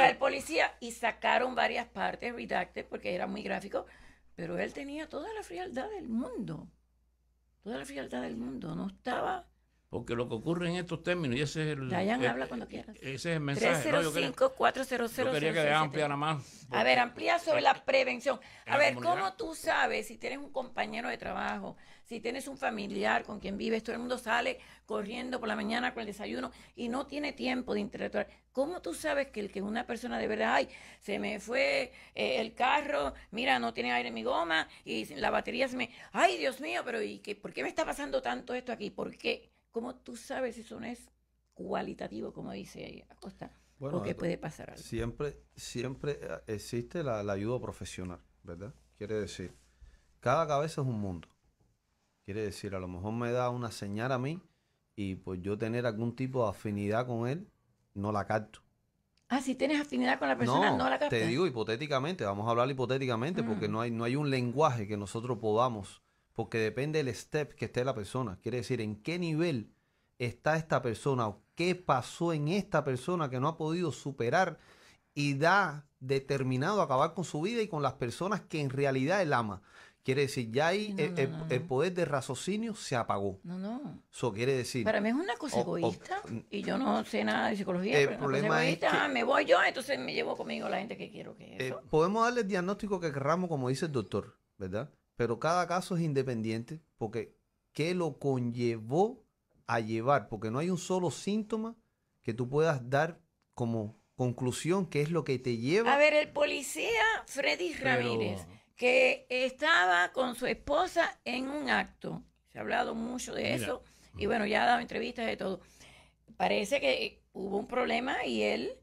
El policía y sacaron varias partes redacted porque era muy gráfico, pero él tenía toda la frialdad del mundo. Toda la frialdad del mundo. No estaba porque lo que ocurre en estos términos, y ese es el. Dayan, eh, habla cuando quieras. Eh, ese es el mensaje. 305-400. No, quería más. A ver, amplía sobre la prevención. A ver, ¿cómo tú sabes si tienes un compañero de trabajo, si tienes un familiar con quien vives, todo el mundo sale corriendo por la mañana con el desayuno y no tiene tiempo de interactuar? ¿Cómo tú sabes que el que es una persona de verdad, ay, se me fue eh, el carro, mira, no tiene aire en mi goma y la batería se me. Ay, Dios mío, pero ¿y qué, por qué me está pasando tanto esto aquí? ¿Por qué? ¿Cómo tú sabes si eso no es cualitativo, como dice Acosta? Bueno, qué eh, puede pasar Siempre, siempre eh, existe la, ayuda profesional, ¿verdad? Quiere decir, cada cabeza es un mundo. Quiere decir, a lo mejor me da una señal a mí y pues yo tener algún tipo de afinidad con él, no la capto. Ah, si tienes afinidad con la persona, no, la captas. Te digo hipotéticamente, vamos a hablar hipotéticamente, porque mm. no hay, no hay un lenguaje que nosotros podamos porque depende del step que esté la persona. Quiere decir, en qué nivel está esta persona o qué pasó en esta persona que no ha podido superar y da determinado acabar con su vida y con las personas que en realidad él ama. Quiere decir, ya ahí el, poder de raciocinio se apagó. No, no. Eso quiere decir. Para mí es una cosa egoísta y yo no sé nada de psicología. El problema es. ah, me voy yo, entonces me llevo conmigo la gente que quiero que. Eh, podemos darle el diagnóstico que querramos, como dice el doctor, ¿verdad? pero cada caso es independiente porque qué lo conllevó a llevar, porque no hay un solo síntoma que tú puedas dar como conclusión qué es lo que te lleva. A ver, el policía Freddy Ramírez, que estaba con su esposa en un acto, se ha hablado mucho de eso, y bueno, ya ha dado entrevistas de todo. Parece que hubo un problema y él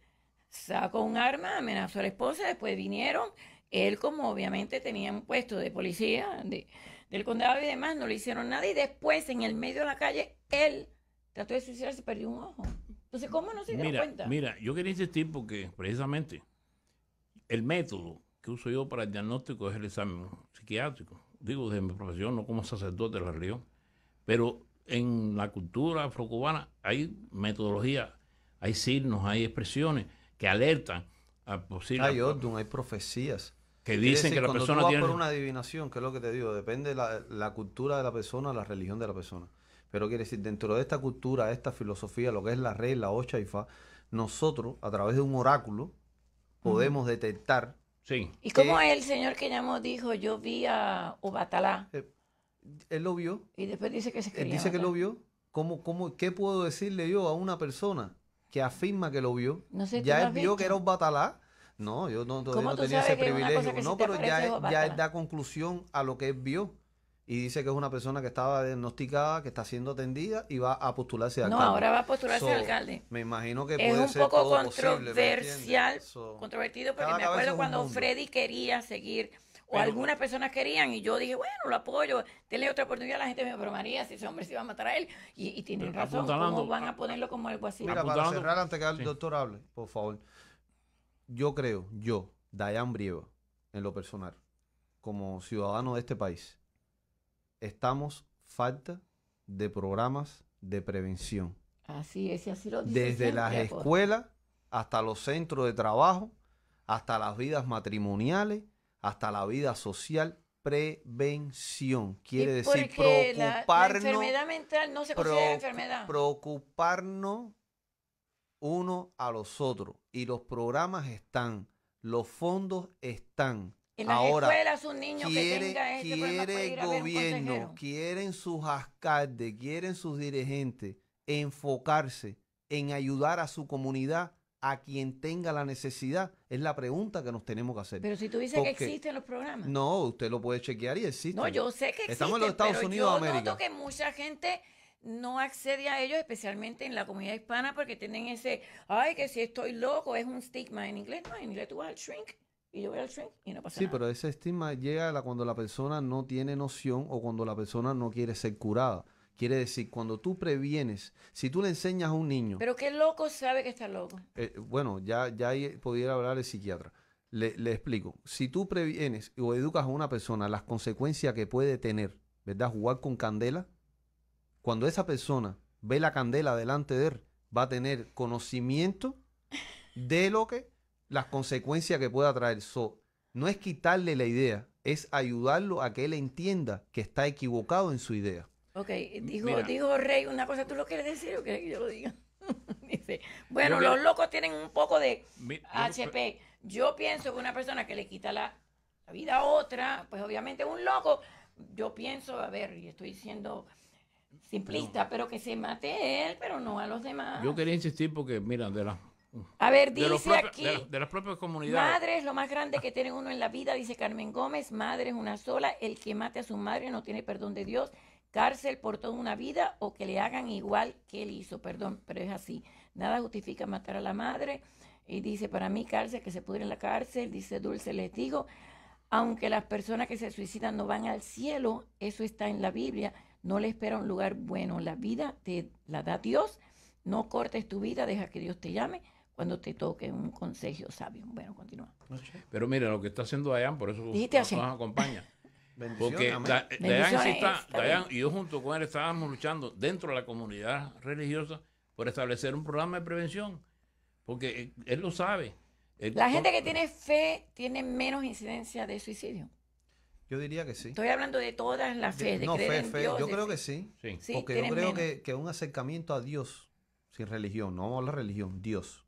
sacó un arma, amenazó a la esposa, después vinieron él, como obviamente tenía un puesto de policía de, del condado y demás, no le hicieron nada. Y después, en el medio de la calle, él trató de suicidarse, perdió un ojo. Entonces, ¿cómo no se mira, cuenta? Mira, yo quería insistir porque precisamente el método que uso yo para el diagnóstico es el examen psiquiátrico. Digo, de mi profesión, no como sacerdote de la religión. Pero en la cultura afrocubana hay metodología, hay signos, hay expresiones que alertan a posibles. Hay orden, hay profecías. Que dicen que la persona tú vas tiene... por una adivinación, que es lo que te digo, depende la, la cultura de la persona, la religión de la persona. Pero quiere decir, dentro de esta cultura, esta filosofía, lo que es la la ocha y fa, nosotros, a través de un oráculo, podemos detectar. Sí. ¿Y cómo el señor que llamó dijo, yo vi a Ubatalá? Eh, él lo vio. Y después dice que se Él dice que lo vio. ¿Cómo, cómo, ¿Qué puedo decirle yo a una persona que afirma que lo vio? ya él vio que era Ubatalá no, yo no, todavía no tenía ese privilegio. No, pero ya, ya da conclusión a lo que él vio y dice que es una persona que estaba diagnosticada, que está siendo atendida y va a postularse al alcalde. No, ahora va a postularse al alcalde. Me imagino que es un poco controversial, controvertido, porque me acuerdo cuando Freddy quería seguir o algunas personas querían y yo dije, bueno, lo apoyo, denle otra oportunidad. La gente me bromaría si ese hombre se iba a matar a él, y, tienen razón, ¿cómo van a ponerlo como algo así? Mira, para cerrar antes que el doctor hable, por favor yo creo, yo, Dayan Brieva, en lo personal, como ciudadano de este país, estamos falta de programas de prevención. Así es, y así lo dice Desde las pues. escuelas hasta los centros de trabajo, hasta las vidas matrimoniales, hasta la vida social. Prevención quiere decir preocuparnos. La, enfermedad mental no se considera enfermedad. Preocuparnos uno a los otros. Y los programas están, los fondos están. En las Ahora, escuelas, un niño quiere, que tenga este quiere el gobierno, quieren sus alcaldes, quieren sus dirigentes enfocarse en ayudar a su comunidad a quien tenga la necesidad? Es la pregunta que nos tenemos que hacer. Pero si tú dices que existen los programas. No, usted lo puede chequear y existen. No, yo sé que existen. Estamos en los Estados Unidos de América. que mucha gente no accede a ellos, especialmente en la comunidad hispana, porque tienen ese, ay, que si estoy loco, es un stigma. En inglés no, en inglés tú vas al shrink y yo voy al shrink y no pasa nada. Sí, pero ese estigma llega cuando la persona no tiene noción o cuando la persona no quiere ser curada. Quiere decir, cuando tú previenes, si tú le enseñas a un niño... Pero qué loco sabe que está loco. Eh, bueno, ya, ya ahí pudiera hablar el psiquiatra. Le, le explico. Si tú previenes o educas a una persona las consecuencias que puede tener, ¿verdad? Jugar con candela, cuando esa persona ve la candela delante de él, va a tener conocimiento de lo que las consecuencias que pueda traer. no es quitarle la idea, es ayudarlo a que él entienda que está equivocado en su idea. Ok, dijo, Rey una cosa, ¿tú lo quieres decir o quieres que yo lo diga? Dice, bueno, los locos tienen un poco de HP. Yo pienso que una persona que le quita la, la vida a otra, pues obviamente un loco, yo pienso, a ver, y estoy diciendo simplista, pero que se mate él, pero no a los demás. Yo quería insistir porque, mira, de la a ver, dice aquí. De, las propias comunidades. madre es lo más grande que tiene uno en la vida, dice Carmen Gómez. Madre es una sola. El que mate a su madre no tiene perdón de Dios. Cárcel por toda una vida o que le hagan igual que él hizo. Perdón, pero es así. Nada justifica matar a la madre. Y dice, para mí, cárcel, que se pudre en la cárcel. Dice Dulce, les digo, aunque las personas que se suicidan no van al cielo, eso está en la Biblia no le espera un lugar bueno. La vida te la da Dios. No cortes tu vida, deja que Dios te llame cuando te toque un consejo sabio. Bueno, continúa. Pero mira lo que está haciendo Dayan, por eso nos, acompaña. Porque Dayan, Dayan y yo junto con él estábamos luchando dentro de la comunidad religiosa por establecer un programa de prevención. Porque eh, él, lo sabe. la eh, gente que tiene fe tiene menos incidencia de suicidio. Yo diría que sí. Estoy hablando de todas las fe, de no, fe, fe. Yo creo que sí. porque yo creo que, un acercamiento a Dios, sin religión, no vamos a la religión, Dios,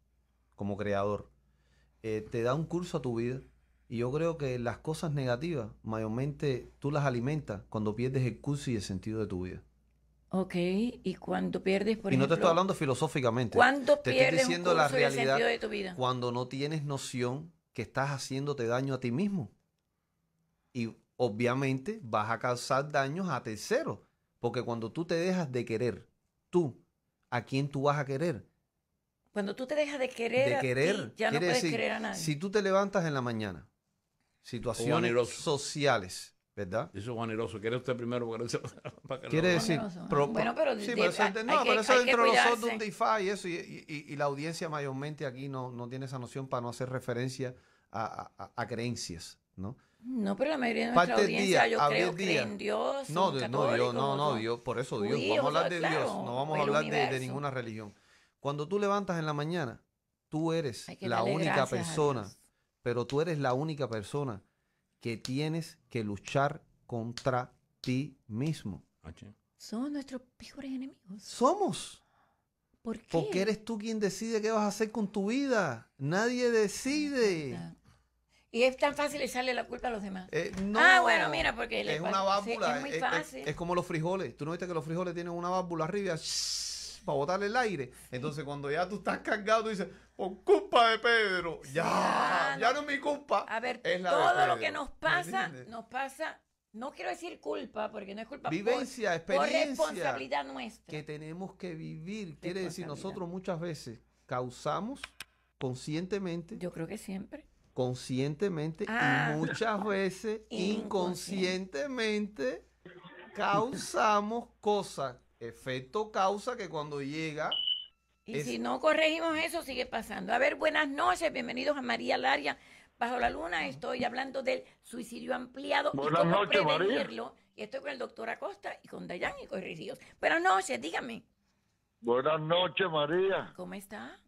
como creador, eh, te da un curso a tu vida. Y yo creo que las cosas negativas, mayormente tú las alimentas cuando pierdes el curso y el sentido de tu vida. Ok, y cuando pierdes, por Y no te estoy hablando filosóficamente. cuando pierdes el sentido de tu vida? Cuando no tienes noción que estás haciéndote daño a ti mismo. Y obviamente vas a causar daños a terceros. Porque cuando tú te dejas de querer, tú, ¿a quién tú vas a querer? Cuando tú te dejas de querer, querer ya no puedes querer a nadie. Si tú te levantas en la mañana, situaciones sociales, ¿verdad? Eso es vaneroso. ¿Quiere usted primero? Para Quiere decir... bueno, pero... Sí, pero eso, hay, dentro de de un DeFi y eso. Y, la audiencia mayormente aquí no, tiene esa noción para no hacer referencia a creencias, ¿no? No, pero la mayoría de nuestra audiencia, yo creo, que en Dios. No, no, Dios, no, no, Dios, por eso Dios. vamos a hablar de Dios, no vamos a hablar de, ninguna religión. Cuando tú levantas en la mañana, tú eres la única persona, pero tú eres la única persona que tienes que luchar contra ti mismo. Somos nuestros peores enemigos. Somos. ¿Por qué? Porque eres tú quien decide qué vas a hacer con tu vida. Nadie decide. Y es tan fácil echarle la culpa a los demás. Eh, ah, bueno, mira, porque es una válvula. es, muy fácil. Es, como los frijoles. Tú no viste que los frijoles tienen una válvula arriba para botarle el aire. Entonces, cuando ya tú estás cargado, tú dices, por culpa de Pedro. Ya, ya no, es mi culpa. A ver, todo lo que nos pasa, nos pasa no quiero decir culpa, porque no es culpa. Vivencia, experiencia. Por responsabilidad nuestra. Que tenemos que vivir. Quiere decir, nosotros muchas veces causamos conscientemente. Yo creo que siempre conscientemente y ah. muchas veces inconscientemente causamos cosas, efecto causa que cuando llega... Y si no corregimos eso, sigue pasando. A ver, buenas noches, bienvenidos a María Laria. Bajo la luna estoy hablando del suicidio ampliado y cómo prevenirlo. Y estoy con el doctor Acosta y con Dayan y con Ríos. Buenas noches, dígame. Buenas noches, María. ¿Cómo está?